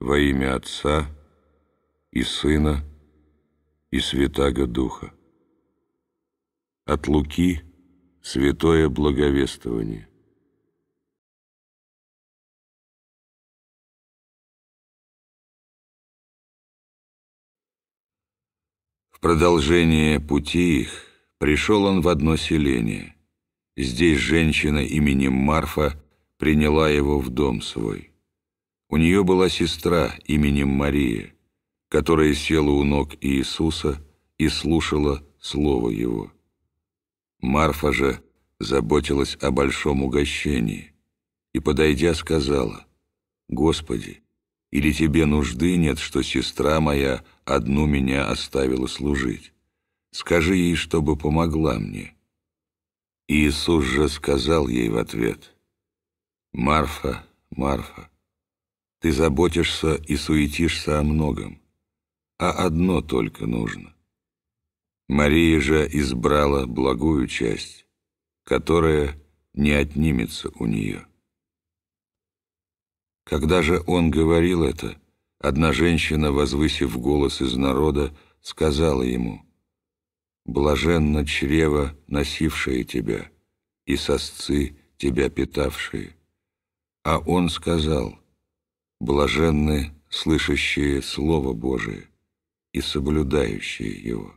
во имя Отца и Сына и Святаго Духа. От Луки Святое Благовествование. В продолжение пути их пришел он в одно селение. Здесь женщина именем Марфа приняла его в дом свой. У нее была сестра именем Мария, которая села у ног Иисуса и слушала Слово Его. Марфа же заботилась о большом угощении и, подойдя, сказала, «Господи, или тебе нужды нет, что сестра моя одну меня оставила служить? Скажи ей, чтобы помогла мне». Иисус же сказал ей в ответ, «Марфа, Марфа, ты заботишься и суетишься о многом, а одно только нужно. Мария же избрала благую часть, которая не отнимется у нее. Когда же он говорил это, одна женщина, возвысив голос из народа, сказала ему, «Блаженно чрево, носившее тебя, и сосцы, тебя питавшие». А он сказал, Блаженны слышащие Слово Божие и соблюдающие его.